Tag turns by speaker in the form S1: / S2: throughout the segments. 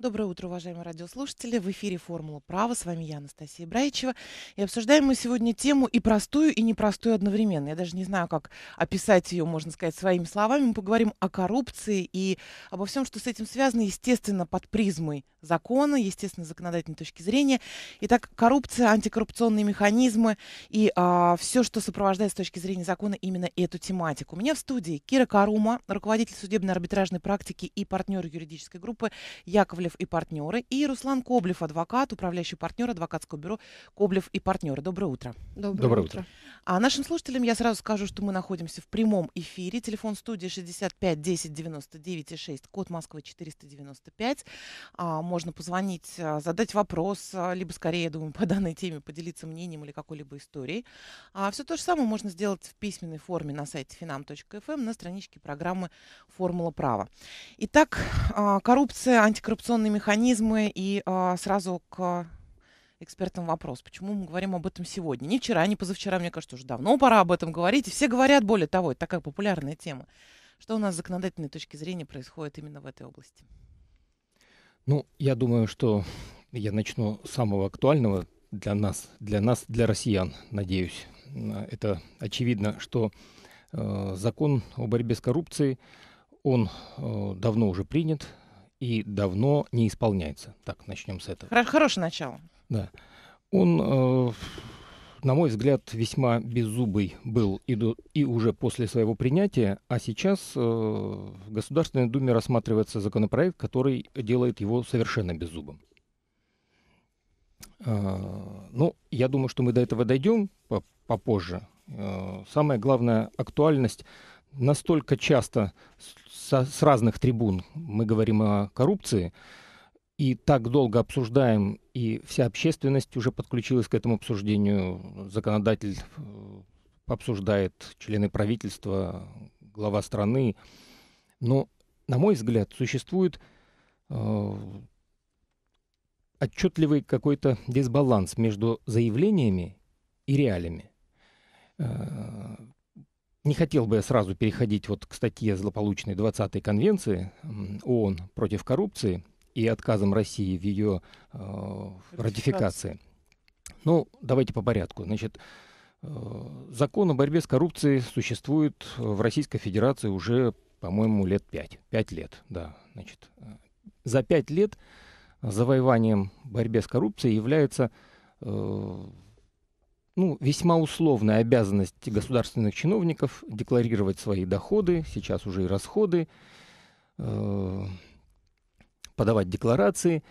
S1: Доброе утро, уважаемые радиослушатели. В эфире «Формула права». С вами я, Анастасия Браичева. И обсуждаем мы сегодня тему и простую, и непростую одновременно. Я даже не знаю, как описать ее, можно сказать, своими словами. Мы поговорим о коррупции и обо всем, что с этим связано, естественно, под призмой закона, естественно, законодательной точки зрения. Итак, коррупция, антикоррупционные механизмы и а, все, что сопровождает с точки зрения закона именно эту тематику. У меня в студии Кира Карума, руководитель судебно-арбитражной практики и партнер юридической группы Яковлев Коблев и партнеры, и Руслан Коблев, адвокат, управляющий партнер адвокатского бюро Коблев и партнеры. Доброе утро.
S2: Доброе, Доброе утро. утро.
S1: А нашим слушателям я сразу скажу, что мы находимся в прямом эфире. Телефон студии 65 10 99 6, код Москвы 495. А, можно позвонить, а, задать вопрос, а, либо скорее, я думаю, по данной теме поделиться мнением или какой-либо историей. А, все то же самое можно сделать в письменной форме на сайте finam.fm эм, на страничке программы «Формула права». Итак, а, коррупция, антикоррупционная коррекционные механизмы и а, сразу к экспертам вопрос, почему мы говорим об этом сегодня? Не вчера, не позавчера, мне кажется, уже давно пора об этом говорить. И все говорят, более того, это такая популярная тема. Что у нас с законодательной точки зрения происходит именно в этой области?
S3: Ну, я думаю, что я начну с самого актуального для нас, для нас, для россиян, надеюсь. Это очевидно, что э, закон о борьбе с коррупцией, он э, давно уже принят, и давно не исполняется. Так, начнем с этого.
S1: Хорошее начало.
S3: Да. Он, э, на мой взгляд, весьма беззубый был и, до, и уже после своего принятия, а сейчас э, в Государственной Думе рассматривается законопроект, который делает его совершенно беззубым. Э, ну, я думаю, что мы до этого дойдем попозже. Э, самая главная актуальность настолько часто со, с разных трибун мы говорим о коррупции, и так долго обсуждаем, и вся общественность уже подключилась к этому обсуждению, законодатель э, обсуждает, члены правительства, глава страны. Но, на мой взгляд, существует э, отчетливый какой-то дисбаланс между заявлениями и реалиями. Э, не хотел бы я сразу переходить вот к статье злополучной 20-й конвенции ООН против коррупции и отказам России в ее э, ратификации. ратификации. Ну, давайте по порядку. Значит, э, закон о борьбе с коррупцией существует в Российской Федерации уже, по-моему, лет пять. Пять лет, да. Значит, э, за пять лет завоеванием борьбе с коррупцией является э, ну, весьма условная обязанность государственных чиновников декларировать свои доходы, сейчас уже и расходы, э, подавать декларации.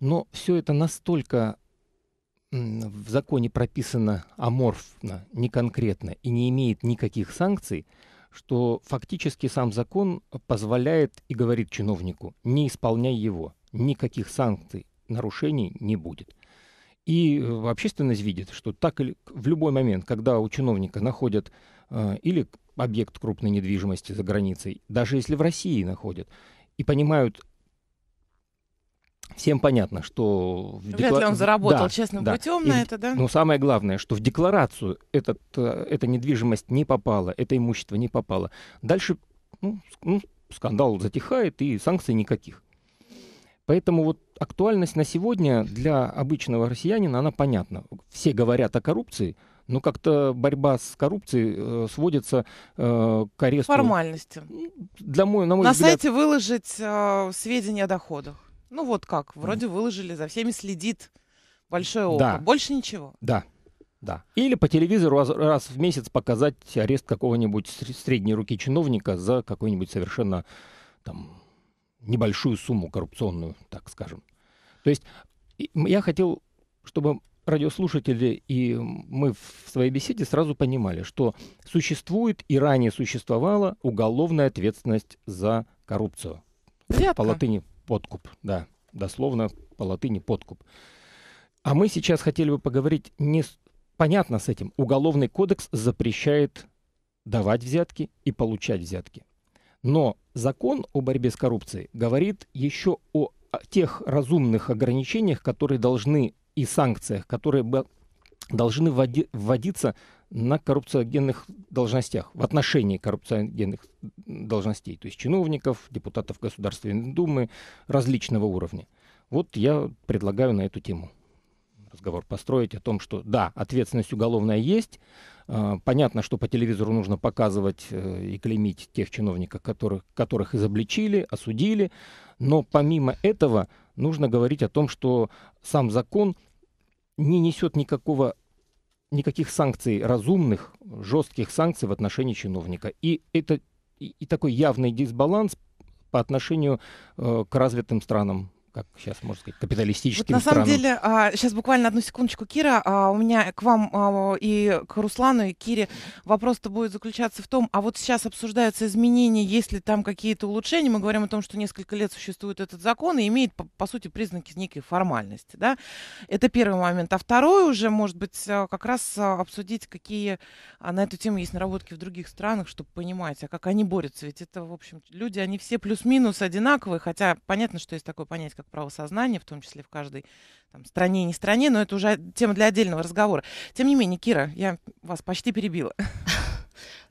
S3: Но все это настолько в законе прописано аморфно, неконкретно и не имеет никаких санкций, что фактически сам закон позволяет и говорит чиновнику, не исполняй его, никаких санкций, нарушений не будет. И э, общественность видит, что так или в любой момент, когда у чиновника находят э, или объект крупной недвижимости за границей, даже если в России находят, и понимают, всем понятно, что... В Вряд ли он заработал да, честным да. путем и, на это, да? Но самое главное, что в декларацию этот, э, эта недвижимость не попала, это имущество не попало. Дальше ну, ну скандал затихает и санкций никаких. Поэтому вот актуальность на сегодня для обычного россиянина, она понятна. Все говорят о коррупции, но как-то борьба с коррупцией э, сводится э, к аресту. Формальности. Для мой, на мой на взгляд... сайте
S1: выложить э, сведения о доходах. Ну вот как, вроде mm. выложили, за всеми следит большое око. Да. Больше ничего.
S3: Да. Да. Или по телевизору раз, раз в месяц показать арест какого-нибудь средней руки чиновника за какой-нибудь совершенно там небольшую сумму коррупционную, так скажем. То есть я хотел, чтобы радиослушатели и мы в своей беседе сразу понимали, что существует и ранее существовала уголовная ответственность за коррупцию. Взятка. По латыни подкуп, да, дословно по латыни подкуп. А мы сейчас хотели бы поговорить не с... понятно с этим. Уголовный кодекс запрещает давать взятки и получать взятки. Но закон о борьбе с коррупцией говорит еще о тех разумных ограничениях, которые должны и санкциях, которые должны вводиться на коррупциогенных должностях, в отношении коррупциогенных должностей, то есть чиновников, депутатов Государственной Думы различного уровня. Вот я предлагаю на эту тему разговор построить о том, что да, ответственность уголовная есть. А, понятно, что по телевизору нужно показывать э, и клеймить тех чиновников, которых, которых изобличили, осудили. Но помимо этого нужно говорить о том, что сам закон не несет никакого никаких санкций разумных, жестких санкций в отношении чиновника. И это и, такой явный дисбаланс по отношению э, к развитым странам как сейчас можно сказать, капиталистическим вот на странам. На самом
S1: деле, а, сейчас буквально одну секундочку, Кира, а, у меня к вам а, и к Руслану, и к Кире вопрос-то будет заключаться в том, а вот сейчас обсуждаются изменения, есть ли там какие-то улучшения, мы говорим о том, что несколько лет существует этот закон и имеет, по, по сути, признаки некой формальности, да, это первый момент. А второй уже, может быть, а, как раз а, обсудить, какие а, на эту тему есть наработки в других странах, чтобы понимать, а как они борются, ведь это, в общем, люди, они все плюс-минус одинаковые, хотя понятно, что есть такое понятие, как как право сознания, в том числе в каждой там, стране и не стране, но это уже тема для отдельного разговора. Тем не менее, Кира, я вас почти перебила.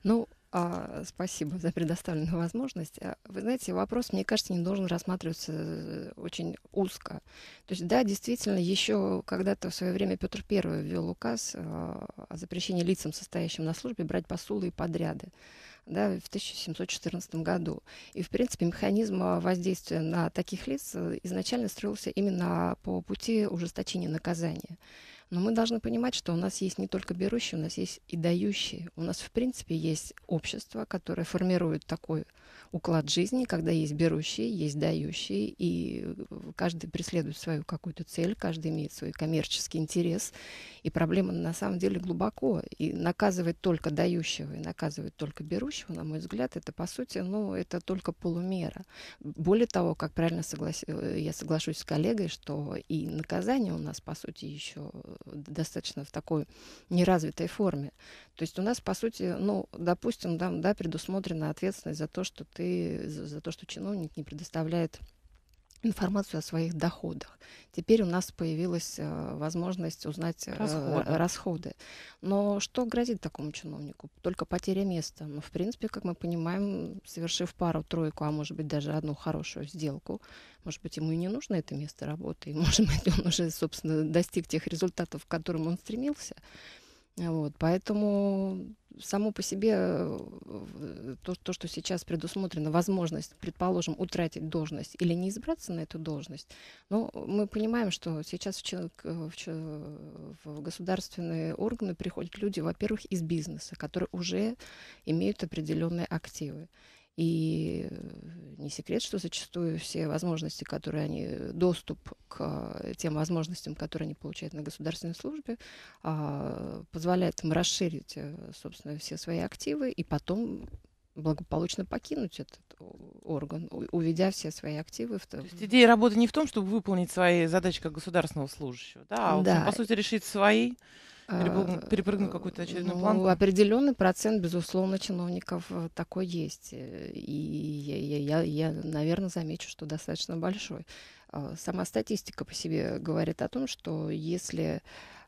S2: Ну, а, спасибо за предоставленную возможность. А, вы знаете, вопрос, мне кажется, не должен рассматриваться э, очень узко. То есть, да, действительно, еще когда-то в свое время Петр I ввел указ а, о запрещении лицам, состоящим на службе, брать посулы и подряды да, в 1714 году. И, в принципе, механизм а, воздействия на таких лиц э, изначально строился именно по пути ужесточения наказания. Но мы должны понимать, что у нас есть не только берущие, у нас есть и дающие. У нас, в принципе, есть общество, которое формирует такой уклад жизни, когда есть берущие, есть дающие, и э, каждый преследует свою какую-то цель, каждый имеет свой коммерческий интерес, и проблема на самом деле глубоко, и наказывает только дающего и наказывает только берущего, на мой взгляд, это по сути, ну, это только полумера. Более того, как правильно соглас... Э, я соглашусь с коллегой, что и наказание у нас, по сути, еще э, достаточно в такой неразвитой форме. То есть у нас, по сути, ну, допустим, там, да, предусмотрена ответственность за то, что вот, и за то, что чиновник не предоставляет информацию о своих доходах. Теперь у нас появилась э, возможность узнать э, расходы. Э, расходы. Но что грозит такому чиновнику? Только потеря места. Но ну, в принципе, как мы понимаем, совершив пару-тройку, а может быть даже одну хорошую сделку, может быть, ему и не нужно это место работы, и, может быть, он уже, собственно, достиг тех результатов, к которым он стремился. Вот, поэтому само по себе э, э, то, то, что сейчас предусмотрено, возможность, предположим, утратить должность или не избраться на эту должность, но мы понимаем, что сейчас в, человек, в, в государственные органы приходят люди, во-первых, из бизнеса, которые уже имеют определенные активы. И э, не секрет, что зачастую все возможности, которые они, э, доступ к э, тем возможностям, которые они получают на государственной службе, а, позволяет им расширить, собственно, все свои активы и потом благополучно покинуть этот орган, уведя все свои активы. В... То есть
S1: идея работы не в том, чтобы выполнить свои задачи как государственного служащего, да, а да. Он, по сути решить свои а, перепрыгнул какую-то очередную ну, планку? Определенный
S2: процент, безусловно, чиновников э, такой есть. И я, я, я, наверное, замечу, что достаточно большой. А, сама статистика по себе говорит о том, что если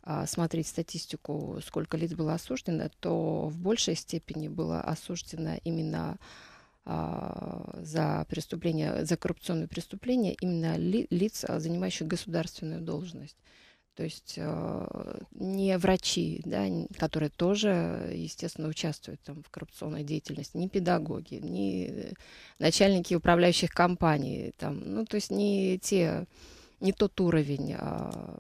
S2: а, смотреть статистику, сколько лиц было осуждено, то в большей степени было осуждено именно за преступления, за коррупционные преступления именно ли, лиц, занимающих государственную должность. То есть э, не врачи, да, которые тоже, естественно, участвуют там, в коррупционной деятельности, не педагоги, не начальники управляющих компаний, там, ну, то есть не те, не тот уровень а,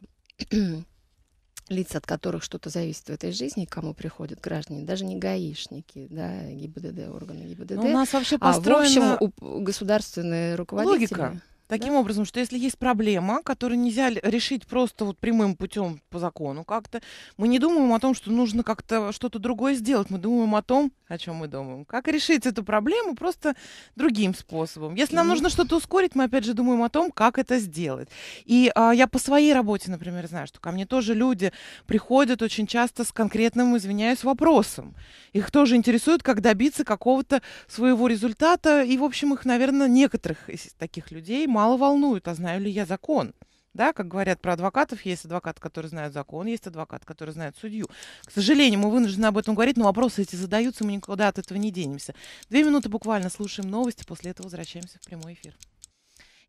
S2: лиц, от которых что-то зависит в этой жизни, к кому приходят граждане, даже не гаишники, да, ГИБДД, органы ГИБДД. Но ну, у нас вообще построена... А в общем, у государственные руководители... Логика
S1: Таким да? образом, что если есть проблема, которую нельзя решить просто вот прямым путем по закону как-то, мы не думаем о том, что нужно как-то что-то другое сделать. Мы думаем о том, о чем мы думаем. Как решить эту проблему просто другим способом. Если нам нужно что-то ускорить, мы опять же думаем о том, как это сделать. И а, я по своей работе, например, знаю, что ко мне тоже люди приходят очень часто с конкретным, извиняюсь, вопросом. Их тоже интересует, как добиться какого-то своего результата. И, в общем, их, наверное, некоторых из таких людей мало волнует, а знаю ли я закон. Да, как говорят про адвокатов, есть адвокат, который знает закон, есть адвокат, который знает судью. К сожалению, мы вынуждены об этом говорить, но вопросы эти задаются, мы никуда от этого не денемся. Две минуты буквально слушаем новости, после этого возвращаемся в прямой эфир.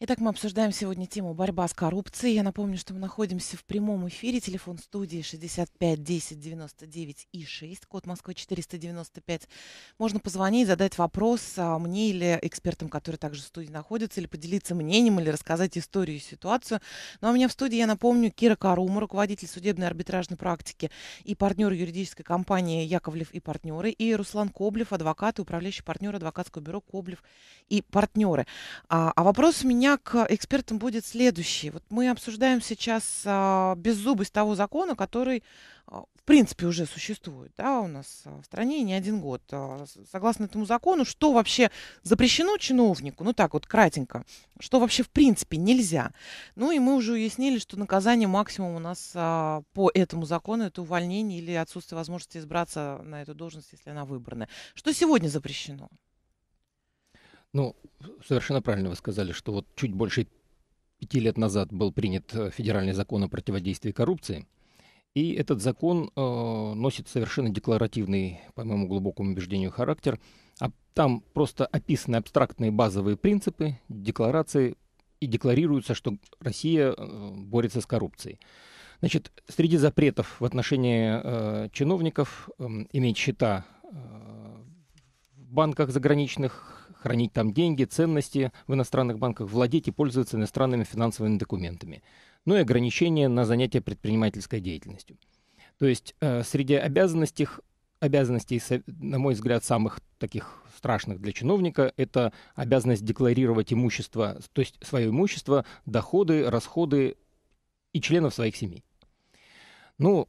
S1: Итак, мы обсуждаем сегодня тему борьба с коррупцией. Я напомню, что мы находимся в прямом эфире. Телефон студии 65 10 99 и 6, код Москвы 495. Можно позвонить, задать вопрос а, мне или экспертам, которые также в студии находятся, или поделиться мнением, или рассказать историю и ситуацию. Ну а у меня в студии, я напомню, Кира Карума, руководитель судебной арбитражной практики и партнер юридической компании Яковлев и партнеры, и Руслан Коблев, адвокат и управляющий партнер адвокатского бюро Коблев и партнеры. А, а вопрос у меня меня к экспертам будет следующий. Вот мы обсуждаем сейчас а, беззубость того закона, который, а, в принципе, уже существует да, у нас а, в стране не один год. А, согласно этому закону, что вообще запрещено чиновнику, ну так вот кратенько, что вообще в принципе нельзя. Ну и мы уже уяснили, что наказание максимум у нас а, по этому закону это увольнение или отсутствие возможности избраться на эту должность, если она выбрана. Что сегодня запрещено?
S3: Ну, совершенно правильно вы сказали, что вот чуть больше пяти лет назад был принят э, федеральный закон о противодействии коррупции. И этот закон э, носит совершенно декларативный, по моему глубокому убеждению, характер. А там просто описаны абстрактные базовые принципы декларации и декларируется, что Россия э, борется с коррупцией. Значит, среди запретов в отношении э, чиновников э, иметь счета э, в банках заграничных, хранить там деньги, ценности в иностранных банках, владеть и пользоваться иностранными финансовыми документами. Ну и ограничения на занятия предпринимательской деятельностью. То есть э, среди обязанностей, обязанностей, на мой взгляд, самых таких страшных для чиновника, это обязанность декларировать имущество, то есть свое имущество, доходы, расходы и членов своих семей. Ну,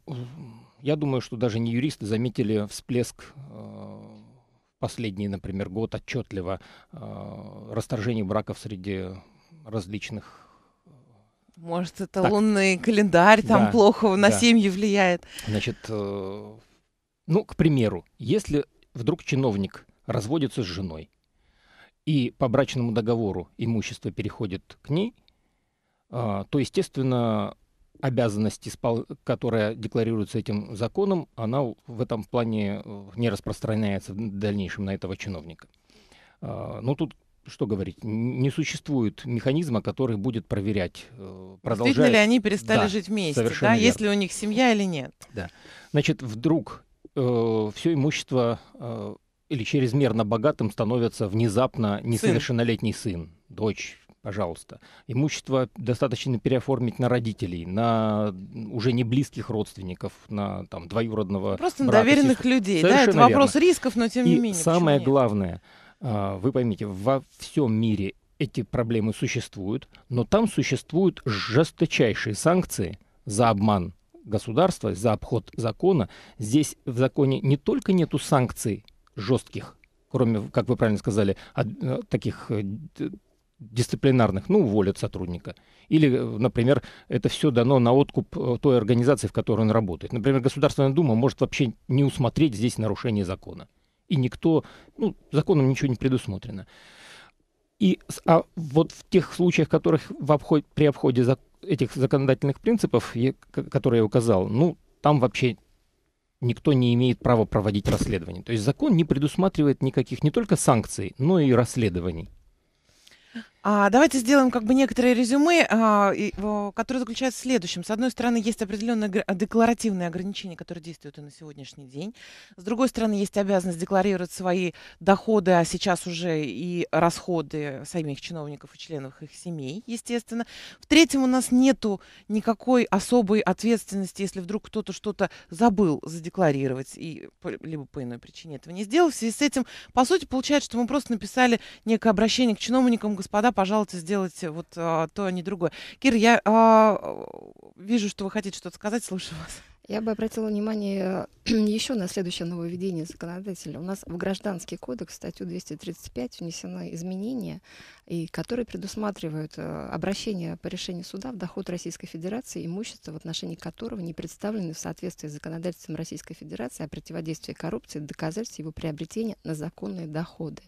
S3: я думаю, что даже не юристы заметили всплеск э, последний, например, год отчетливо э, а, расторжение браков среди различных э,
S1: может, это так. лунный календарь там да, плохо на да. семьи влияет.
S3: Значит, э, ну, к примеру, если вдруг чиновник разводится с женой, и по брачному договору имущество переходит к ней, э, то, естественно, обязанность, испол... которая декларируется этим законом, она в этом плане э, не распространяется в дальнейшем на этого чиновника. А, ну, тут что говорить, не существует механизма, который будет проверять, э, продолжает... Действительно ли они перестали да, жить вместе, да, верно. если
S1: у них семья или нет.
S3: Да. Значит, вдруг э, все имущество э, или чрезмерно богатым становится внезапно несовершеннолетний сын, сын дочь, пожалуйста. Имущество достаточно переоформить на родителей, на уже не близких родственников, на там двоюродного. Просто брата, на доверенных сестру. людей. Совершенно да, это вопрос рисков, но тем И не менее. И Самое нет? главное, а, вы поймите, во всем мире эти проблемы существуют, но там существуют жесточайшие санкции за обман государства, за обход закона. Здесь в законе не только нету санкций жестких, кроме, как вы правильно сказали, э, таких э, дисциплинарных, ну, уволят сотрудника. Или, э, например, это все дано на откуп э, той организации, в которой он работает. Например, Государственная Дума может вообще не усмотреть здесь нарушение закона. И никто, ну, законом ничего не предусмотрено. И а вот в тех случаях, которых в обход, при обходе зак, этих законодательных принципов, я, которые я указал, ну, там вообще никто не имеет права проводить расследование. То есть закон не предусматривает никаких не только санкций, но и расследований.
S1: А, давайте сделаем как бы некоторые резюме, а, и, о, которые заключаются в следующем. С одной стороны, есть определенные декларативные ограничения, которые действуют и на сегодняшний день. С другой стороны, есть обязанность декларировать свои доходы, а сейчас уже и расходы самих чиновников и членов их семей, естественно. В-третьем, у нас нету никакой особой ответственности, если вдруг кто-то что-то забыл задекларировать, и, либо по иной причине этого не сделал. В связи с этим, по сути, получается, что мы просто написали некое обращение к чиновникам, господа, должна, пожалуйста, сделайте э, вот а, то, а не другое. Кир,
S2: я а, вижу, что вы хотите что-то сказать, слушаю вас. Я бы обратила внимание э, еще на следующее нововведение законодателя. У нас в Гражданский кодекс, статью 235, внесены изменения, и которые предусматривают э, обращение по решению суда в доход Российской Федерации, имущество, в отношении которого не представлены в соответствии с законодательством Российской Федерации о а противодействии коррупции доказательств его приобретения на законные доходы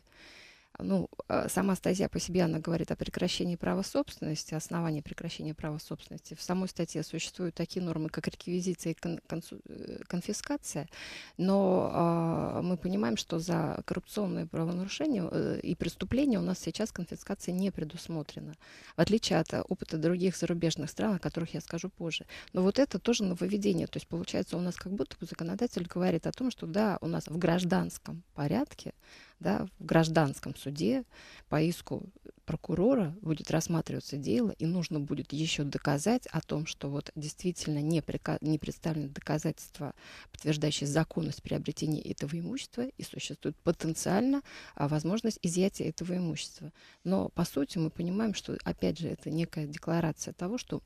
S2: ну, а сама статья по себе, она говорит о прекращении права собственности, основании прекращения права собственности. В самой статье существуют такие нормы, как реквизиция и кон э, конфискация, но э, мы понимаем, что за коррупционные правонарушения э, и преступления у нас сейчас конфискация не предусмотрена, в отличие от опыта других зарубежных стран, о которых я скажу позже. Но вот это тоже нововведение, то есть получается у нас как будто бы законодатель говорит о том, что да, у нас в гражданском порядке да, в гражданском суде по иску прокурора будет рассматриваться дело, и нужно будет еще доказать о том, что вот действительно не, прика- не представлены доказательства, подтверждающие законность приобретения этого имущества, и существует потенциально а, возможность изъятия этого имущества. Но, по сути, мы понимаем, что, опять же, это некая декларация того, что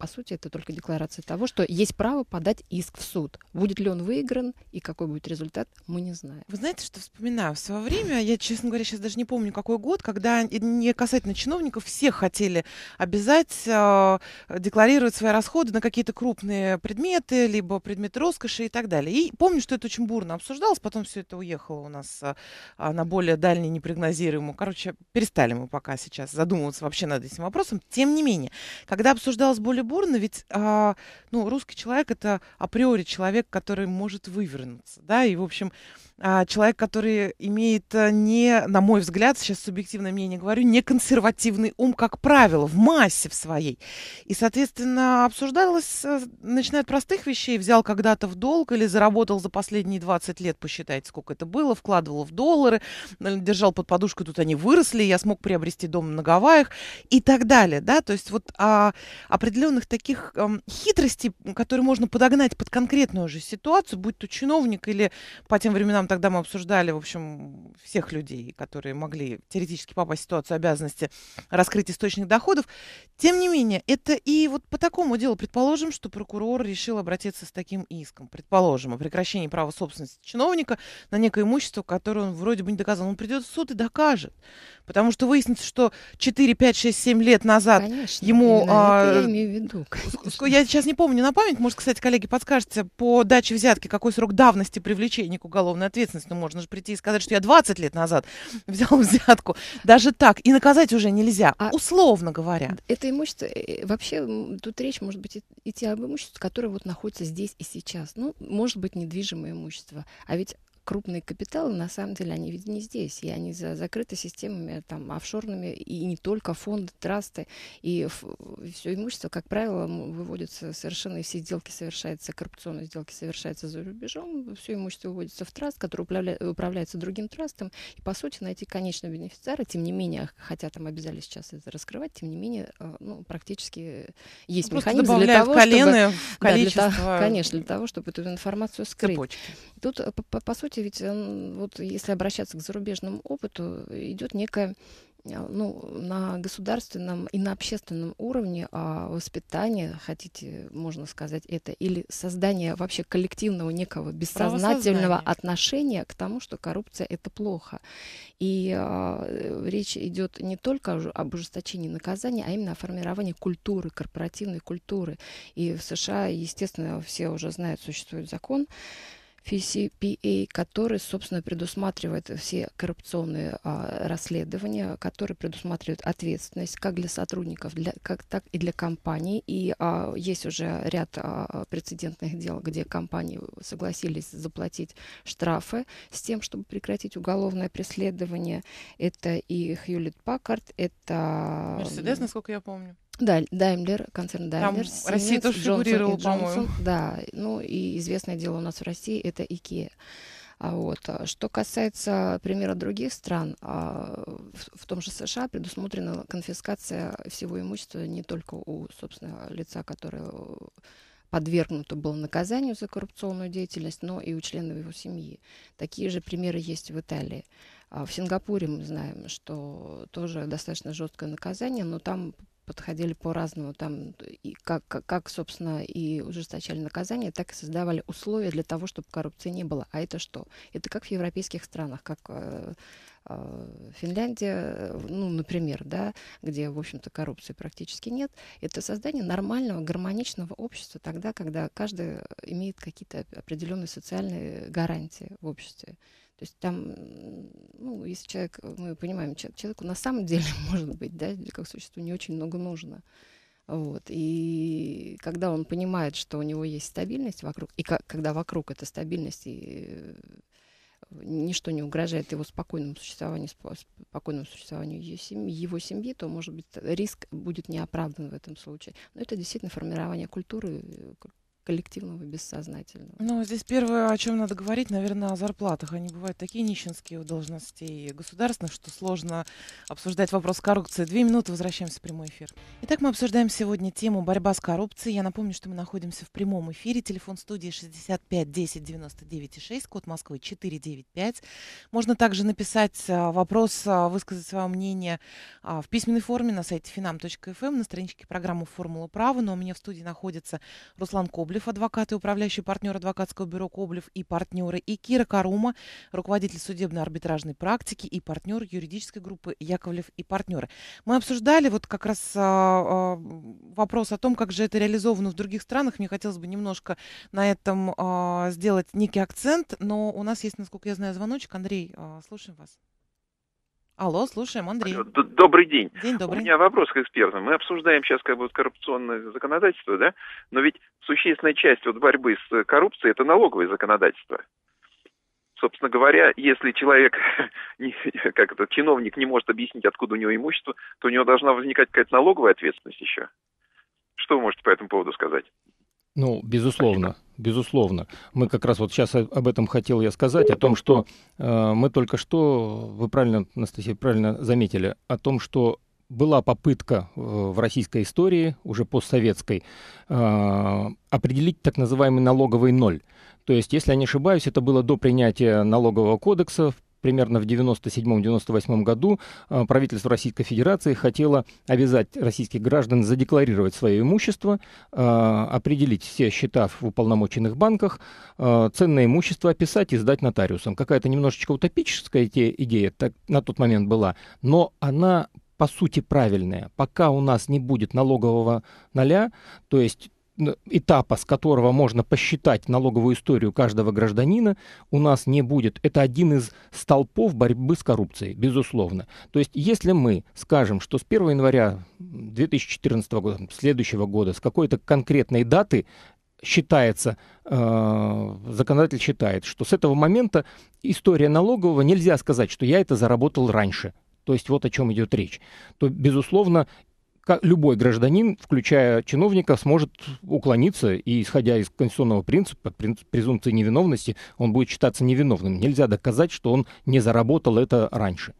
S2: по сути, это только декларация того, что есть право подать иск в суд. Будет ли он выигран и какой будет результат, мы не знаем.
S1: Вы знаете, что вспоминаю? В свое время, я, честно говоря, сейчас даже не помню, какой год, когда не касательно чиновников, все хотели обязать э, декларировать свои расходы на какие-то крупные предметы, либо предметы роскоши и так далее. И помню, что это очень бурно обсуждалось, потом все это уехало у нас э, а, на более дальний, непрогнозируемый. Короче, перестали мы пока сейчас задумываться вообще над этим вопросом. Тем не менее, когда обсуждалось более сумбурно, ведь а, ну, русский человек это априори человек, который может вывернуться, да, и, в общем, а, человек, который имеет э, не, на мой взгляд, сейчас субъективное мнение говорю, не консервативный ум, как правило, в массе в своей. И, соответственно, обсуждалось, э, начиная от простых вещей, взял когда-то в долг или заработал за последние 20 лет, посчитайте, сколько это было, вкладывал в доллары, держал под подушкой, тут они выросли, я смог приобрести дом на Гавайях и так далее, да, то есть вот а, определенных таких а, хитростей, которые можно подогнать под конкретную же ситуацию, будь то чиновник или по тем временам тогда мы обсуждали, в общем, всех людей, которые могли теоретически попасть в ситуацию обязанности раскрыть источник доходов. Тем не менее, это и вот по такому делу, предположим, что прокурор решил обратиться с таким иском, предположим, о прекращении права собственности чиновника на некое имущество, которое он вроде бы не доказал. Он придет в суд и докажет. Потому что выяснится, что 4, 5, 6, 7 лет назад конечно, ему... А, я
S2: имею в виду, конечно.
S1: Я сейчас не помню на память, может, кстати, коллеги, подскажете, по даче взятки какой срок давности привлечения к уголовной ответственности? ответственность. Ну, можно же прийти и сказать, что я 20 лет назад взял взятку. Даже так. И наказать уже нельзя, а условно говоря.
S2: Это имущество, э, э, вообще тут речь может быть идти об имуществе, которое вот находится здесь и сейчас. Ну, может быть, недвижимое имущество. А ведь крупные капиталы, на самом деле, они ведь не здесь, и они за, закрыты системами э, там, офшорными, и не только фонды, трасты, и, все имущество, как правило, выводится совершенно, и все сделки совершаются, коррупционные сделки совершаются за рубежом, все имущество выводится в траст, который управля, управляется другим трастом, и, по сути, найти конечного бенефициара, тем не менее, хотя там обязались сейчас это раскрывать, тем не менее, э, ну, практически э, есть Просто механизм для того, чтобы... В количество... да, для того, конечно, для того, чтобы эту информацию скрыть. Цепочки. Тут, по, по сути, работе ведь, вот если обращаться к зарубежному опыту, идет некая э, ну, на государственном и на общественном уровне а воспитание, хотите, можно сказать, это, или создание вообще коллективного некого бессознательного отношения к тому, что коррупция это плохо. И а, э, речь идет не только об ужесточении наказания, а именно о формировании культуры, корпоративной культуры. И в США, естественно, все уже знают, существует закон FCPA, который, собственно, предусматривает все коррупционные а, расследования, которые предусматривают ответственность как для сотрудников, для, как, так и для компаний. И а, есть уже ряд а, прецедентных дел, где компании согласились заплатить штрафы с тем, чтобы прекратить уголовное преследование. Это и Хьюлит Паккарт, это... Мерседес, насколько я помню. Да, Даймлер, концерн Даймлер. Там Siemens, Россия тоже фигурировала, по-моему. Да, ну и известное дело у нас в России это Икея. А вот. А что касается примера других стран, а, в том же США предусмотрена конфискация всего имущества не только у, собственно, лица, которое подвергнуто было наказанию за коррупционную деятельность, но и у членов его семьи. Такие же примеры есть в Италии. А в Сингапуре мы знаем, что тоже достаточно жесткое наказание, но там подходили по-разному, там, и как, как, как, собственно, и ужесточали наказание, так и создавали условия для того, чтобы коррупции не было. А это что? Это как в европейских странах, как э, э, Финляндия, ну, например, да, где, в общем-то, коррупции практически нет. Это создание нормального, гармоничного общества тогда, когда каждый имеет какие-то определенные социальные гарантии в обществе. То есть там, ну, если человек, мы понимаем, человеку на самом деле, может быть, да, как существу не очень много нужно. Вот. И когда он понимает, что у него есть стабильность вокруг, и когда вокруг эта стабильность, и э, ничто не угрожает его спокойному существованию, спокойному существованию ее семьи, его семьи, то, может быть, риск будет неоправдан в этом случае. Но это действительно формирование культуры, э, коллективного бессознательного.
S1: Ну, здесь первое, о чем надо говорить, наверное, о зарплатах. Они бывают такие нищенские у должностей государственных, что сложно обсуждать вопрос коррупции. Две минуты, возвращаемся в прямой эфир. Итак, мы обсуждаем сегодня тему борьба с коррупцией. Я напомню, что мы находимся в прямом эфире. Телефон студии 65 10 99 6, код Москвы 495. Можно также написать а, вопрос, а, высказать свое мнение а, в письменной форме на сайте finam.fm, эм, на страничке программы «Формула права». Но ну, у меня в студии находится Руслан Коблев, Коблев, адвокат и управляющий партнер адвокатского бюро Коблев и партнеры, и Кира Карума, руководитель судебно-арбитражной практики и партнер юридической группы Яковлев и партнеры. Мы обсуждали вот как раз а, а, вопрос о том, как же это реализовано в других странах. Мне хотелось бы немножко на этом а, сделать некий акцент, но у нас есть, насколько я знаю, звоночек. Андрей, а, слушаем вас. Алло, слушаем, Андрей.
S3: Добрый день. День добрый. У меня вопрос к экспертам. Мы обсуждаем сейчас как бы коррупционное законодательство, да? Но ведь существенная часть вот борьбы с коррупцией – это налоговое законодательство собственно говоря, если человек, как это, чиновник не может объяснить, откуда у него имущество, то у него должна возникать какая-то налоговая ответственность еще. Что вы можете по этому поводу сказать? Ну, безусловно. Спасибо безусловно. Мы как раз вот сейчас об этом хотел я сказать, о том, что э, мы только что, вы правильно, Анастасия, правильно заметили, о том, что была попытка э, в российской истории, уже постсоветской, э, определить так называемый налоговый ноль. То есть, если я не ошибаюсь, это было до принятия налогового кодекса в примерно в 97-98 году а, правительство Российской Федерации хотело обязать российских граждан задекларировать свое имущество, а, определить все счета в уполномоченных банках, а, ценное имущество описать и сдать нотариусам. Какая-то немножечко утопическая идея так, на тот момент была, но она по сути правильная. Пока у нас не будет налогового ноля, то есть этапа, с которого можно посчитать налоговую историю каждого гражданина, у нас не будет. Это один из столпов борьбы с коррупцией, безусловно. То есть, если мы скажем, что с 1 января 2014 года, следующего года, с какой-то конкретной даты считается, э, законодатель считает, что с этого момента история налогового нельзя сказать, что я это заработал раньше. То есть вот о чем идет речь. То, безусловно, любой гражданин, включая чиновника, сможет уклониться, и исходя из конституционного принципа, презумпции невиновности, он будет считаться невиновным. Нельзя доказать, что он не заработал это раньше.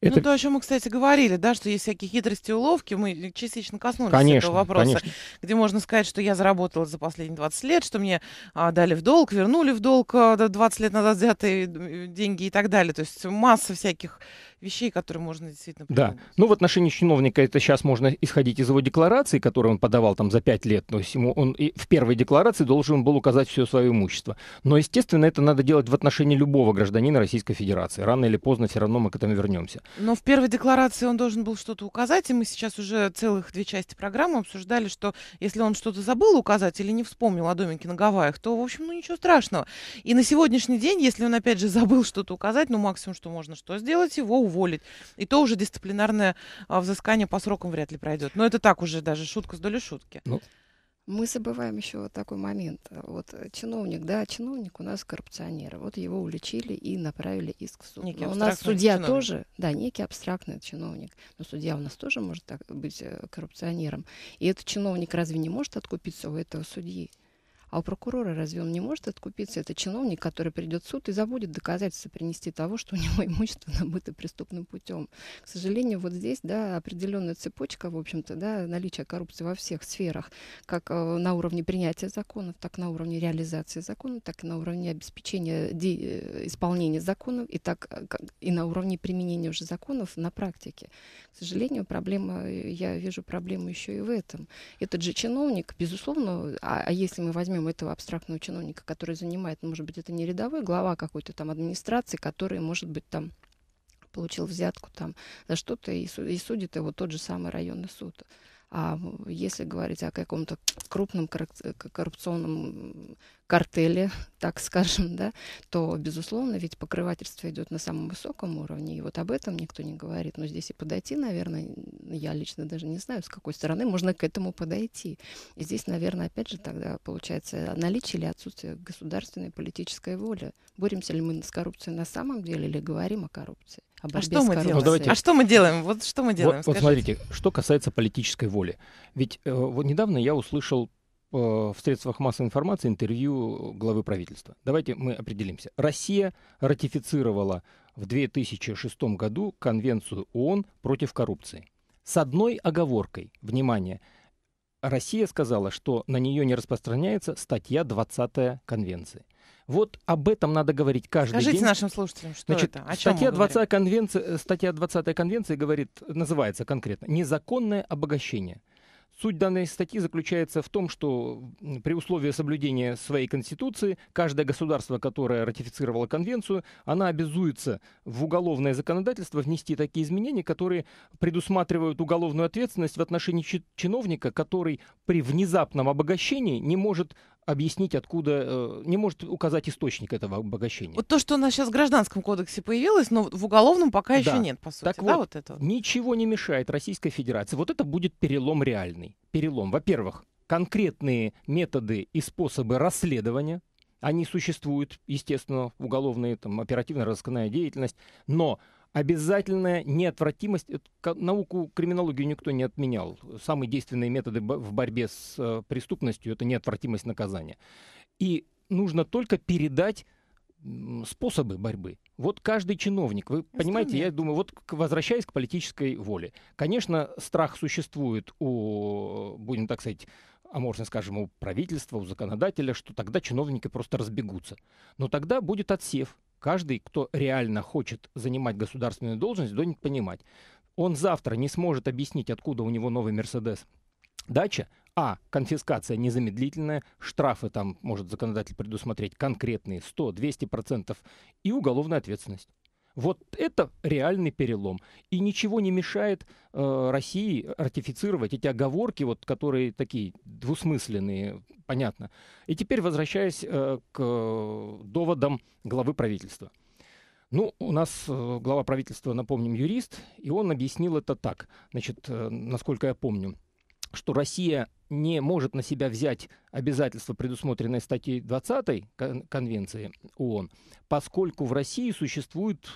S3: Ну это... Ну,
S1: то, о чем мы, кстати, говорили, да, что есть всякие хитрости и уловки, мы частично коснулись конечно, этого вопроса, конечно. где можно сказать, что я заработала за последние 20 лет, что мне а, дали в долг, вернули в долг а, 20 лет назад взятые деньги и так далее. То есть масса всяких вещей, которые можно действительно
S3: придумать. Да. Ну, в отношении чиновника это сейчас можно исходить из его декларации, которую он подавал там за пять лет. То есть ему он в первой декларации должен был указать все свое имущество. Но, естественно, это надо делать в отношении любого гражданина Российской Федерации. Рано или поздно все равно мы к этому вернемся.
S1: Но в первой декларации он должен был что-то указать, и мы сейчас уже целых две части программы обсуждали, что если он что-то забыл указать или не вспомнил о домике на Гавайях, то, в общем, ну ничего страшного. И на сегодняшний день, если он опять же забыл что-то указать, ну максимум, что можно что сделать, его уволить. И то уже дисциплинарное а, взыскание по срокам вряд ли пройдет. Но это так уже даже шутка с долей шутки.
S2: Ну. Мы забываем еще вот такой момент. Вот чиновник, да, чиновник у нас коррупционер. Вот его уличили и направили иск в суд. Некий у нас судья чиновник. тоже, да, некий абстрактный чиновник. Но судья у нас тоже может так, быть э, коррупционером. И этот чиновник разве не может откупиться у этого судьи? А у прокурора разве он не может откупиться? Это чиновник, который придет в суд и забудет доказательства принести того, что у него имущество набыто преступным путем. К сожалению, вот здесь да, определенная цепочка, в общем-то, да, наличие коррупции во всех сферах, как э, на уровне принятия законов, так на уровне реализации законов, так и на уровне обеспечения э, исполнения законов, и так э, и на уровне применения уже законов на практике. К сожалению, проблема, я вижу проблему еще и в этом. Этот же чиновник, безусловно, а, а если мы возьмем слушаем этого абстрактного чиновника, который занимает, может быть, это не рядовой глава какой-то там администрации, который, может быть, там получил взятку там за что-то и судит его тот же самый районный суд. А если говорить о каком-то крупном коррупционном картеле, так скажем, да, то, безусловно, ведь покрывательство идет на самом высоком уровне, и вот об этом никто не говорит. Но здесь и подойти, наверное, я лично даже не знаю, с какой стороны можно к этому подойти. И здесь, наверное, опять же тогда получается наличие или отсутствие государственной политической воли. Боремся ли мы с коррупцией на самом деле или говорим о коррупции? а что мы делаем? Ну,
S3: давайте. А что мы делаем? Вот что мы делаем? Вот, вот смотрите, что касается политической воли. Ведь э, вот недавно я услышал Э, в средствах массовой информации интервью главы правительства. Давайте мы определимся. Россия ратифицировала в 2006 году Конвенцию ООН против коррупции. С одной оговоркой, внимание, Россия сказала, что на нее не распространяется статья 20 Конвенции. Вот об этом надо говорить каждый Скажите день. Скажите нашим слушателям, что Значит, это? О статья, 20 конвенции, э, статья 20 конвенции говорит, называется конкретно «Незаконное обогащение». Суть данной статьи заключается в том, что при условии соблюдения своей конституции каждое государство, которое ратифицировало конвенцию, она обязуется в уголовное законодательство внести такие изменения, которые предусматривают уголовную ответственность в отношении чиновника, который при внезапном обогащении не может объяснить, откуда, э, не может указать источник этого обогащения. Вот
S1: то, что у нас сейчас в Гражданском кодексе появилось, но в уголовном пока да. еще нет, по сути. Так да, вот, вот это?
S3: ничего не мешает Российской Федерации. Вот это будет перелом реальный. Перелом. Во-первых, конкретные методы и способы расследования. Они существуют, естественно, уголовные, там, оперативно-розыскная деятельность, но обязательная неотвратимость. Науку криминологию никто не отменял. Самые действенные методы в борьбе с э, преступностью — это неотвратимость наказания. И нужно только передать способы борьбы. Вот каждый чиновник, вы Инструмент. понимаете, я думаю, вот возвращаясь к политической воле, конечно, страх существует у, будем так сказать, а можно, скажем, у правительства, у законодателя, что тогда чиновники просто разбегутся. Но тогда будет отсев, каждый, кто реально хочет занимать государственную должность, должен понимать, он завтра не сможет объяснить, откуда у него новый Мерседес. Дача, а, конфискация незамедлительная, штрафы там может законодатель предусмотреть конкретные 100-200% и уголовная ответственность. Вот это реальный перелом. И ничего не мешает э, России ратифицировать эти оговорки, вот, которые такие двусмысленные, понятно. И теперь возвращаясь э, к э, доводам главы правительства. Ну, у нас э, глава правительства, напомним, юрист, и он объяснил это так, значит, э, насколько я помню, что Россия не может на себя взять обязательства, предусмотренные статьей 20 Конвенции ООН, поскольку в России существует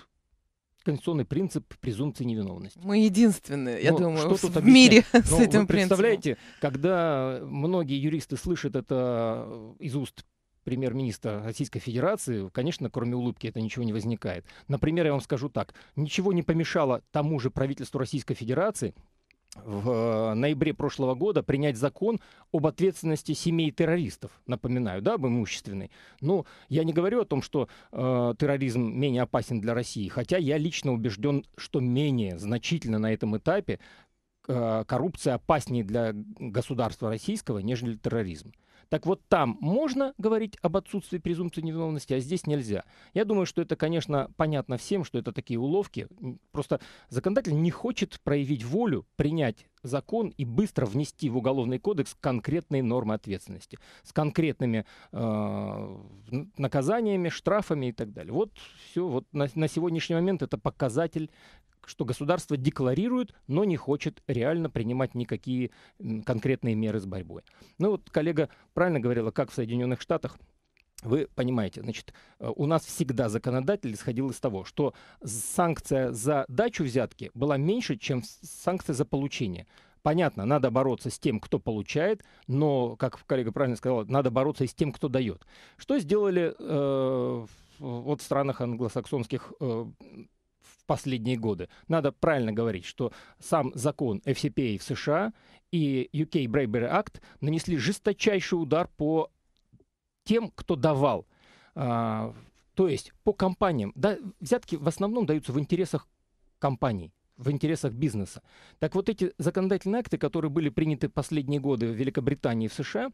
S3: конституционный принцип презумпции невиновности. Мы единственные, я ну, думаю, что в тут мире Но с этим вы представляете, принципом. когда многие юристы слышат это из уст премьер-министра Российской Федерации, конечно, кроме улыбки это ничего не возникает. Например, я вам скажу так, ничего не помешало тому же правительству Российской Федерации в э, ноябре прошлого года принять закон об ответственности семей террористов, напоминаю, да, об имущественной. Но ну, я не говорю о том, что э, терроризм менее опасен для России, хотя я лично убежден, что менее значительно на этом этапе э, коррупция опаснее для государства российского, нежели терроризм. Так вот, там можно говорить об отсутствии презумпции невиновности, а здесь нельзя. Я думаю, что это, конечно, понятно всем, что это такие уловки. Просто законодатель не хочет проявить волю, принять закон и быстро внести в Уголовный кодекс конкретные нормы ответственности с конкретными э, наказаниями, штрафами и так далее. Вот все. Вот на, на сегодняшний момент это показатель что государство декларирует, но не хочет реально принимать никакие конкретные меры с борьбой. Ну вот коллега правильно говорила, как в Соединенных Штатах вы понимаете, значит, э, у нас всегда законодатель исходил из того, что санкция за дачу взятки была меньше, чем санкция за получение. Понятно, надо бороться с тем, кто получает, но, как коллега правильно сказал, надо бороться и с тем, кто дает. Что сделали э, вот в странах англосаксонских э, в последние годы? Надо правильно говорить, что сам закон FCPA в США и UK Bribery Act нанесли жесточайший удар по тем, кто давал. А, то есть по компаниям. Да, взятки в основном даются в интересах компаний в интересах бизнеса. Так вот эти законодательные акты, которые были приняты последние годы в Великобритании и в США,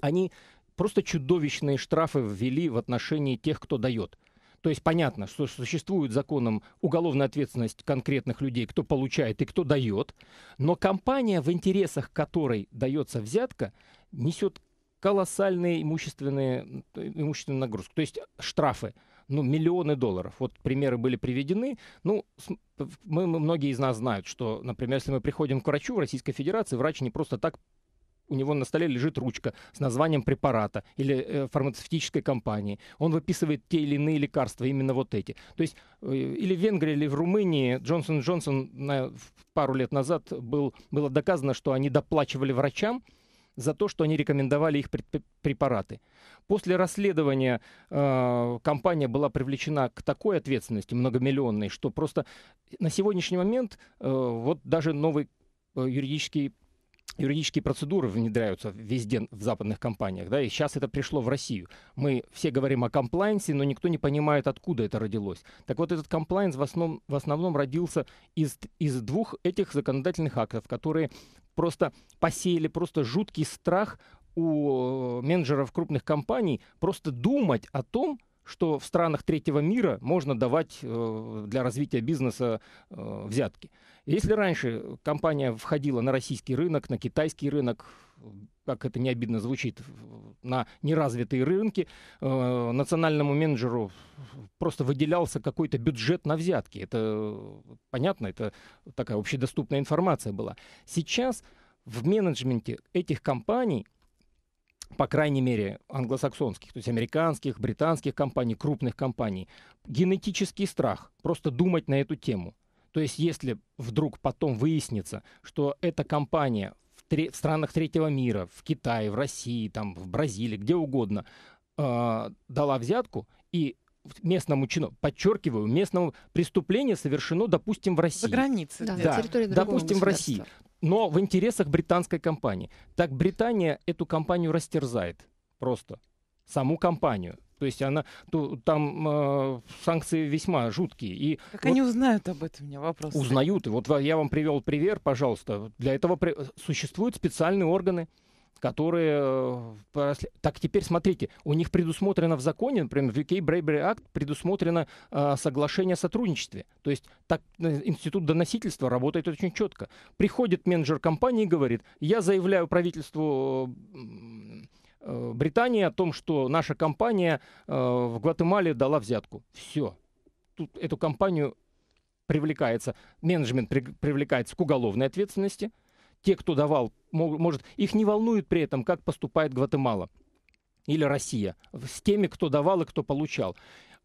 S3: они просто чудовищные штрафы ввели в отношении тех, кто дает. То есть понятно, что существует законом уголовная ответственность конкретных людей, кто получает и кто дает, но компания, в интересах которой дается взятка, несет колоссальные имущественные, имущественные нагрузки, то есть штрафы ну, миллионы долларов. Вот примеры были приведены. Ну, мы, мы, многие из нас знают, что, например, если мы приходим к врачу в Российской Федерации, врач не просто так у него на столе лежит ручка с названием препарата или э, фармацевтической компании. Он выписывает те или иные лекарства, именно вот эти. То есть э, или в Венгрии, или в Румынии Джонсон Джонсон э, пару лет назад был, было доказано, что они доплачивали врачам, за то, что они рекомендовали их препараты. После расследования э, компания была привлечена к такой ответственности многомиллионной, что просто на сегодняшний момент э, вот даже новые э, юридический юридические процедуры внедряются везде в западных компаниях, да, и сейчас это пришло в Россию. Мы все говорим о комплайнсе, но никто не понимает, откуда это родилось. Так вот, этот комплайнс в основном, в основном родился из, из двух этих законодательных актов, которые просто посеяли просто жуткий страх у э, менеджеров крупных компаний просто думать о том, что в странах третьего мира можно давать э, для развития бизнеса э, взятки. Если раньше компания входила на российский рынок, на китайский рынок, как это не обидно звучит, на неразвитые рынки э, национальному менеджеру просто выделялся какой-то бюджет на взятки. Это понятно, это такая общедоступная информация была. Сейчас в менеджменте этих компаний по крайней мере, англосаксонских, то есть американских, британских компаний, крупных компаний, генетический страх просто думать на эту тему. То есть если вдруг потом выяснится, что эта компания в странах третьего мира, в Китае, в России, там, в Бразилии, где угодно, э, дала взятку, и местному чину, подчеркиваю, местному преступление совершено, допустим, в России. За границей. Да, да. территории допустим, в России. Но в интересах британской компании. Так Британия эту компанию растерзает просто. Саму компанию. То есть она, то, там э, санкции весьма жуткие. И как вот, они узнают об этом? У меня вопрос. Узнают. И вот я вам привел пример, пожалуйста. Для этого при... существуют специальные органы которые... Э, так, теперь смотрите, у них предусмотрено в законе, например, в UK Bravery Act предусмотрено э, соглашение о сотрудничестве. То есть так э, институт доносительства работает очень четко. Приходит менеджер компании и говорит, я заявляю правительству Э, Британии о том, что наша компания э, в Гватемале дала взятку. Все. Тут эту компанию привлекается, менеджмент привлекается к уголовной ответственности. Те, кто давал, может, их не волнует при этом, как поступает Гватемала или Россия с теми, кто давал и кто получал.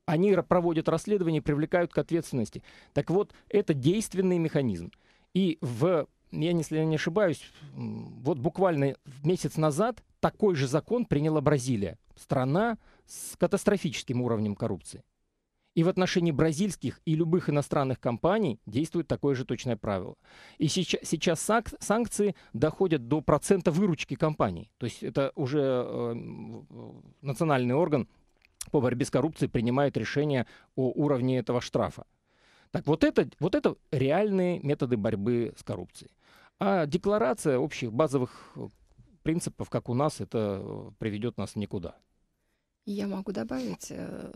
S3: Они проводят расследование и привлекают к ответственности. Так вот, это действенный механизм. И в я, если я не ошибаюсь, вот буквально месяц назад такой же закон приняла Бразилия. Страна с катастрофическим уровнем коррупции. И в отношении бразильских и любых иностранных компаний действует такое же точное правило. И сейчас, сейчас санкции доходят до процента выручки компаний. То есть это уже э, национальный орган по борьбе с коррупцией принимает решение о уровне этого штрафа. Так вот это, вот это реальные методы борьбы с коррупцией. А декларация общих базовых э, принципов, как у нас, это э, приведет нас никуда.
S2: Я могу добавить, э,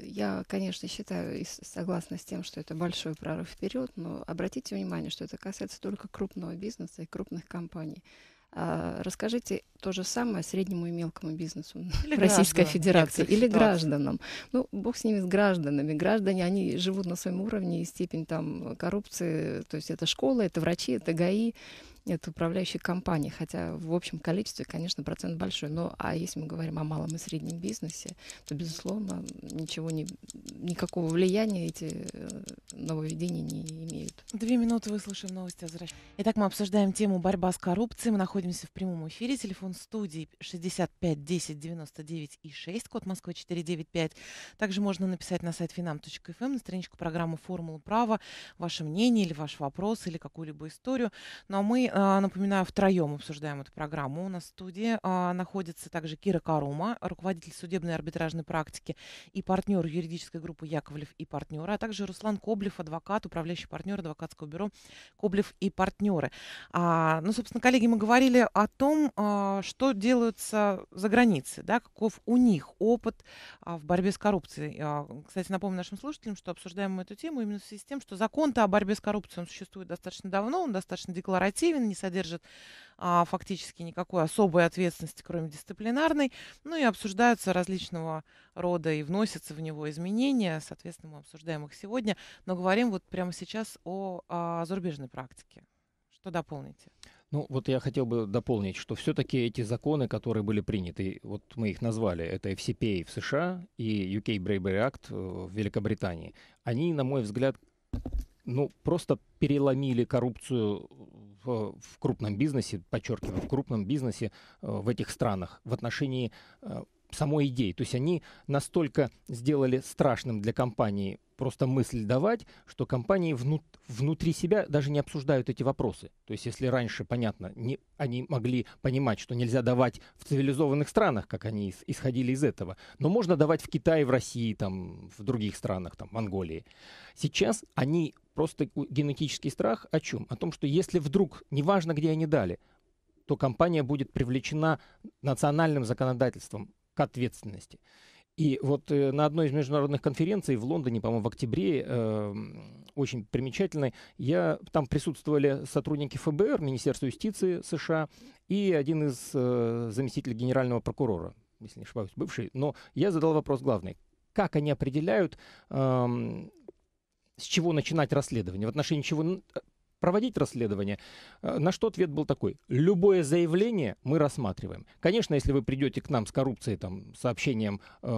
S2: я, конечно, считаю и согласна с тем, что это большой прорыв вперед, но обратите внимание, что это касается только крупного бизнеса и крупных компаний. А, расскажите то же самое среднему и мелкому бизнесу Или Российской граждан, Федерации или ситуации. гражданам. Ну, бог с ними, с гражданами. Граждане, они живут на своем уровне и степень там коррупции. То есть это школа, это врачи, это ГАИ это управляющие компании, хотя в общем количестве, конечно, процент большой. Но а если мы говорим о малом и среднем бизнесе, то, безусловно, ничего не, никакого влияния эти э, нововведения не
S1: имеют. Две минуты выслушаем новости. о Итак, мы обсуждаем тему борьба с коррупцией. Мы находимся в прямом эфире. Телефон студии 65 10 99 и 6, код Москвы 495. Также можно написать на сайт finam.fm, эм, на страничку программы «Формула права», ваше мнение или ваш вопрос, или какую-либо историю. Ну а мы э, а, напоминаю, втроем обсуждаем эту программу. У нас в студии а, находится также Кира Карума, руководитель судебной арбитражной практики и партнер юридической группы Яковлев и партнеры, а также Руслан Коблев, адвокат, управляющий партнер адвокатского бюро Коблев и партнеры. А, ну, собственно, коллеги, мы говорили о том, что делается за границей, да, каков у них опыт в борьбе с коррупцией. кстати, напомню нашим слушателям, что обсуждаем мы эту тему именно в связи с тем, что закон-то о борьбе с коррупцией он существует достаточно давно, он достаточно декларативен, не содержит а, фактически никакой особой ответственности, кроме дисциплинарной. Ну и обсуждаются различного рода и вносятся в него изменения. Соответственно, мы обсуждаем их сегодня, но говорим вот прямо сейчас о, о а, зарубежной практике. Что дополните?
S3: Ну, вот я хотел бы дополнить, что все-таки эти законы, которые были приняты, вот мы их назвали, это FCPA в США и UK Bravery Act э, в Великобритании, они, на мой взгляд, ну, просто переломили коррупцию в крупном бизнесе, подчеркиваю, в крупном бизнесе э, в этих странах в отношении э, самой идеи. То есть они настолько сделали страшным для компании просто мысль давать, что компании внут, внутри себя даже не обсуждают эти вопросы. То есть если раньше, понятно, не, они могли понимать, что нельзя давать в цивилизованных странах, как они ис, исходили из этого, но можно давать в Китае, в России, там, в других странах, там, в Монголии. Сейчас они просто генетический страх о чем? О том, что если вдруг, неважно, где они дали, то компания будет привлечена национальным законодательством к ответственности. И вот э, на одной из международных конференций в Лондоне, по-моему, в октябре, э, очень примечательной, я, там присутствовали сотрудники ФБР, Министерства юстиции США и один из э, заместителей генерального прокурора, если не ошибаюсь, бывший. Но я задал вопрос главный. Как они определяют, эм, с чего начинать расследование, в отношении чего э, проводить расследование, э, на что ответ был такой. Любое заявление мы рассматриваем. Конечно, если вы придете к нам с коррупцией, там, сообщением э,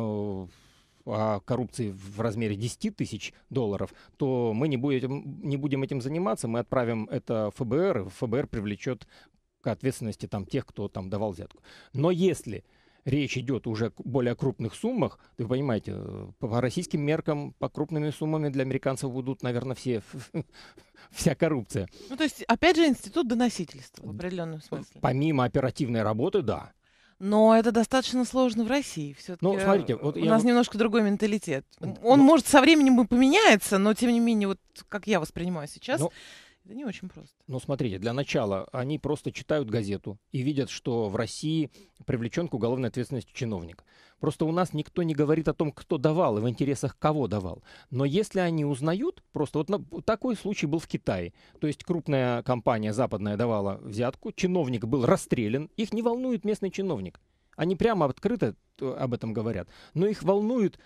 S3: о коррупции в размере 10 тысяч долларов, то мы не будем, не будем этим заниматься, мы отправим это в ФБР, и ФБР привлечет к ответственности там, тех, кто там давал взятку. Но если речь идет уже о более крупных суммах, вы понимаете, э, по российским меркам, по крупными суммами для американцев будут, наверное, все, вся коррупция.
S1: Ну, то есть, опять же, институт доносительства в определенном смысле.
S3: Помимо оперативной работы, да.
S1: Но это достаточно сложно в России. Все-таки ну, смотрите, вот у я... нас немножко другой менталитет. Он, ну... может, со временем и поменяется, но тем не менее, вот как я воспринимаю сейчас, ну... Да не очень просто.
S3: Ну, смотрите, для начала они просто читают газету и видят, что в России привлечен к уголовной ответственности чиновник. Просто у нас никто не говорит о том, кто давал и в интересах кого давал. Но если они узнают, просто вот на, такой случай был в Китае. То есть крупная компания западная давала взятку, чиновник был расстрелян, их не волнует местный чиновник. Они прямо открыто э, об этом говорят. Но их волнует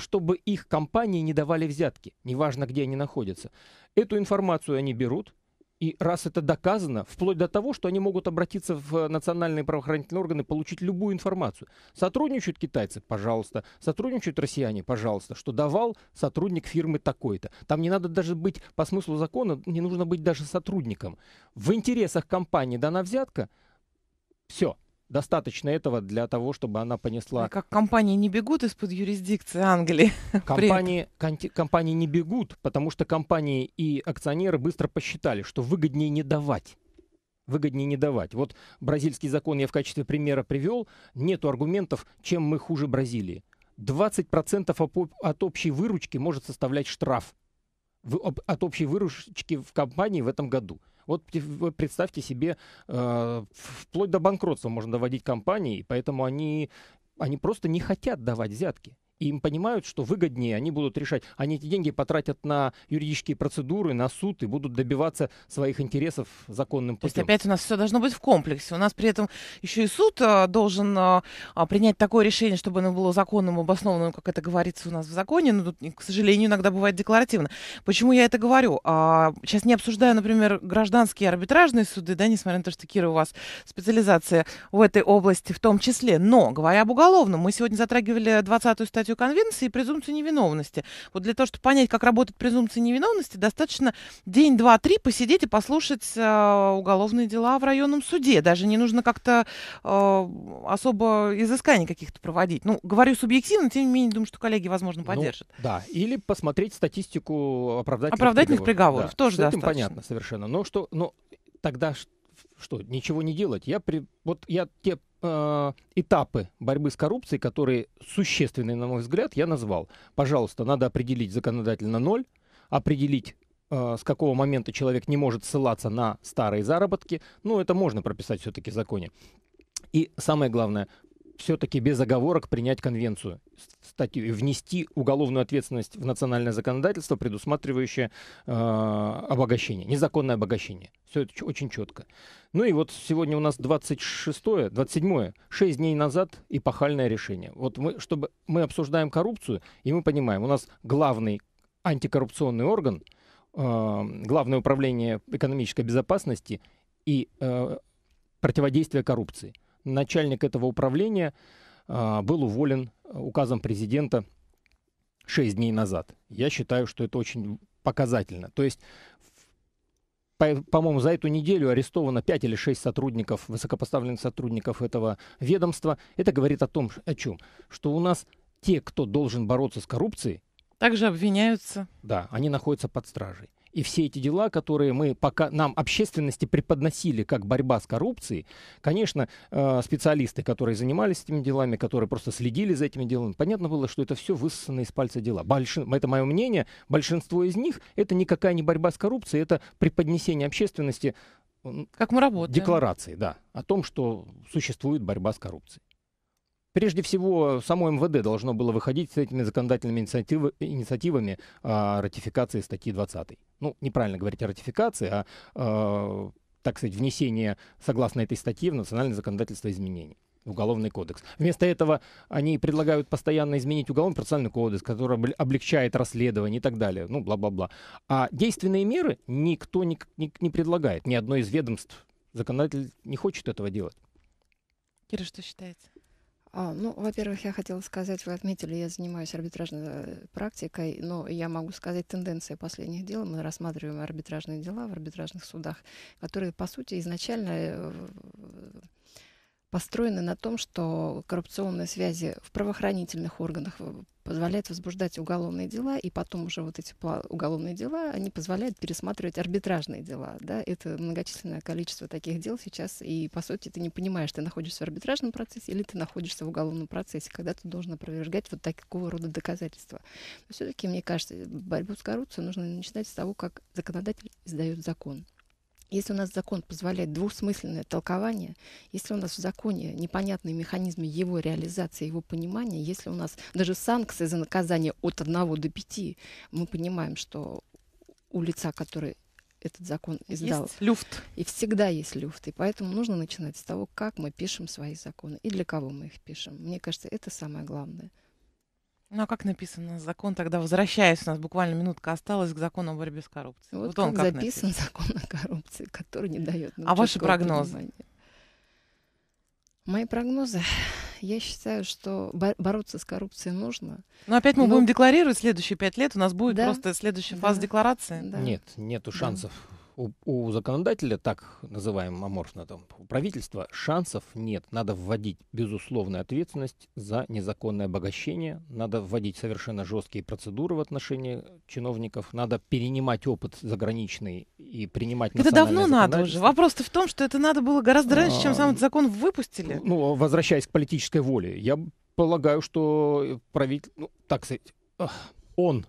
S3: чтобы их компании не давали взятки, неважно, где они находятся. Эту информацию они берут, и раз это доказано, вплоть до того, что они могут обратиться в национальные правоохранительные органы, получить любую информацию. Сотрудничают китайцы, пожалуйста. Сотрудничают россияне, пожалуйста. Что давал сотрудник фирмы такой-то. Там не надо даже быть, по смыслу закона, не нужно быть даже сотрудником. В интересах компании дана взятка, все, достаточно этого для того, чтобы она понесла... А как компании не бегут из-под юрисдикции Англии? Компании, компании не бегут, потому что компании и акционеры быстро посчитали, что выгоднее не давать выгоднее не давать. Вот бразильский закон я в качестве примера привел. Нету аргументов, чем мы хуже Бразилии. 20% от общей выручки может составлять штраф от общей выручки в компании в этом году. Вот представьте себе, э, вплоть до банкротства можно доводить компании, поэтому они, они просто не хотят давать взятки им понимают, что выгоднее они будут решать. Они эти деньги потратят на юридические процедуры, на суд и будут добиваться своих интересов законным путем. То есть
S1: опять у нас все должно быть в комплексе. У нас при этом еще и суд а, должен а, а, принять такое решение, чтобы оно было законным, обоснованным, как это говорится у нас в законе. Но тут, к сожалению, иногда бывает декларативно. Почему я это говорю? Сейчас не обсуждаю, например, гражданские арбитражные суды, да, несмотря на то, что Кира у вас специализация в этой области в том числе. Но, говоря об уголовном, мы сегодня затрагивали 20-ю статью Третью конвенции и презумпцию невиновности. Вот для того, чтобы понять, как работает презумпция невиновности, достаточно день, два, три посидеть и послушать э, уголовные дела в районном суде. Даже не нужно как-то э, особо изысканий каких-то проводить. Ну, говорю субъективно, тем не менее, думаю, что коллеги, возможно, ну, поддержат.
S3: Ну, да, или посмотреть статистику оправдательных, оправдательных приговоров. приговоров. Да. Тоже С этим достаточно. понятно совершенно. Но что, но тогда что, ничего не делать? Я при, вот я те Э, этапы борьбы с коррупцией, которые существенные, на мой взгляд, я назвал. Пожалуйста, надо определить законодательно ноль, определить э, с какого момента человек не может ссылаться на старые заработки. Ну, это можно прописать все-таки в законе. И самое главное, все-таки без оговорок принять конвенцию, статью, внести уголовную ответственность в национальное законодательство, предусматривающее э, обогащение, незаконное обогащение. Все это очень четко. Ну и вот сегодня у нас 26-е, 27-е, 6 дней назад эпохальное решение. Вот мы, чтобы, мы обсуждаем коррупцию, и мы понимаем, у нас главный антикоррупционный орган, э, главное управление экономической безопасности и э, противодействия коррупции – начальник этого управления а, был уволен э, указом президента 6 дней назад. Я считаю, что это очень показательно. То есть, по-моему, по за эту неделю арестовано 5 или 6 сотрудников, высокопоставленных сотрудников этого ведомства. Это говорит о том, о чем? Что у нас те, кто должен бороться с коррупцией, также обвиняются. Да, они находятся под стражей. И все эти дела, которые мы пока нам общественности преподносили как борьба с коррупцией, конечно, э, специалисты, которые занимались этими делами, которые просто следили за этими делами, понятно было, что это все высосано из пальца дела. Большин, это мое мнение. Большинство из них это никакая не борьба с коррупцией, это преподнесение общественности как мы работаем. декларации, да, о том, что существует борьба с коррупцией. Прежде всего, само МВД должно было выходить с этими законодательными инициативами, инициативами о ратификации статьи 20 ну, неправильно говорить о ратификации, а, э, так сказать, внесение, согласно этой статье, в национальное законодательство изменений Уголовный кодекс. Вместо этого они предлагают постоянно изменить Уголовный процессуальный кодекс, который облегчает расследование и так далее, ну, бла-бла-бла. А действенные меры никто не, не, не предлагает, ни одно из ведомств. Законодатель не хочет этого делать.
S2: Кира, что считается? А, ну, во-первых, я хотела сказать, вы отметили, я занимаюсь арбитражной э, практикой, но я могу сказать тенденции последних дел. Мы рассматриваем арбитражные дела в арбитражных судах, которые, по сути, изначально э, построены на том, что коррупционные связи в правоохранительных органах э, позволяют возбуждать уголовные дела, и потом уже вот эти уголовные дела, они позволяют пересматривать арбитражные дела. Да? Это многочисленное количество таких дел сейчас, и, по сути, ты не понимаешь, ты находишься в арбитражном процессе или ты находишься в уголовном процессе, когда ты должен опровергать вот такого рода доказательства. Но все-таки, мне кажется, борьбу с коррупцией нужно начинать с того, как законодатель издает закон. Если у нас закон позволяет двусмысленное толкование, если у нас в законе непонятные механизмы его реализации, его понимания, если у нас даже санкции за наказание от 1 до 5, мы понимаем, что у лица, который этот закон издал. Есть люфт. И всегда есть люфт. И поэтому нужно начинать с того, как мы пишем свои законы и для кого мы их пишем. Мне кажется, это самое главное. Ну а
S1: как написано закон тогда, возвращаясь, у нас буквально минутка осталась к закону о борьбе с
S2: коррупцией. Вот, вот он как, как написан написан закон о коррупции, который не дает А ваши прогнозы? Понимания. Мои прогнозы. Я считаю, что бороться с коррупцией нужно. Но ну, опять
S1: мы но... будем декларировать следующие пять лет. У нас будет да? просто следующая да. фаза декларации. Да. Нет,
S3: нету шансов. Да у, у законодателя, так называемого аморфно, там, у правительства шансов нет. Надо вводить безусловную ответственность за незаконное обогащение, надо вводить совершенно жесткие процедуры в отношении чиновников, надо перенимать опыт заграничный и принимать Это давно надо уже.
S1: Вопрос-то в том, что это надо было гораздо раньше, а, чем сам этот закон
S3: выпустили. Ну, возвращаясь к политической воле, я полагаю, что правитель... Ну, так сказать, он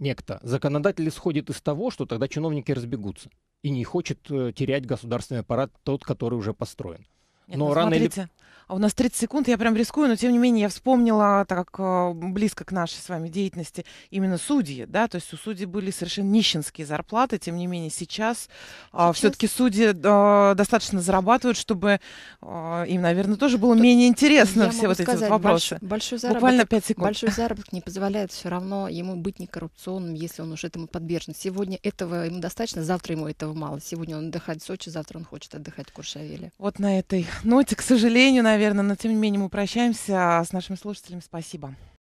S3: некто. Законодатель исходит из того, что тогда чиновники разбегутся и не хочет э, терять государственный аппарат тот, который уже построен. Нет, Но ну, рано смотрите, или...
S1: А у нас 30 секунд, я прям рискую, но тем не менее я вспомнила, так э, близко к нашей с вами деятельности, именно судьи, да, то есть у судей были совершенно нищенские зарплаты, тем не менее сейчас, а, сейчас... все-таки судьи э, достаточно зарабатывают, чтобы э, им, наверное, тоже было Тут менее интересно все вот сказать, эти вот вопросы. Больш, большой заработок, Буквально 5 секунд. Большой
S2: заработок не позволяет все равно ему быть некоррупционным, если он уже этому подвержен. Сегодня этого ему достаточно, завтра ему этого мало. Сегодня он отдыхает в Сочи, завтра он хочет отдыхать в Куршавеле.
S1: Вот на этой ноте, к сожалению, наверное, наверное, но тем не менее мы прощаемся а с нашими слушателями. Спасибо.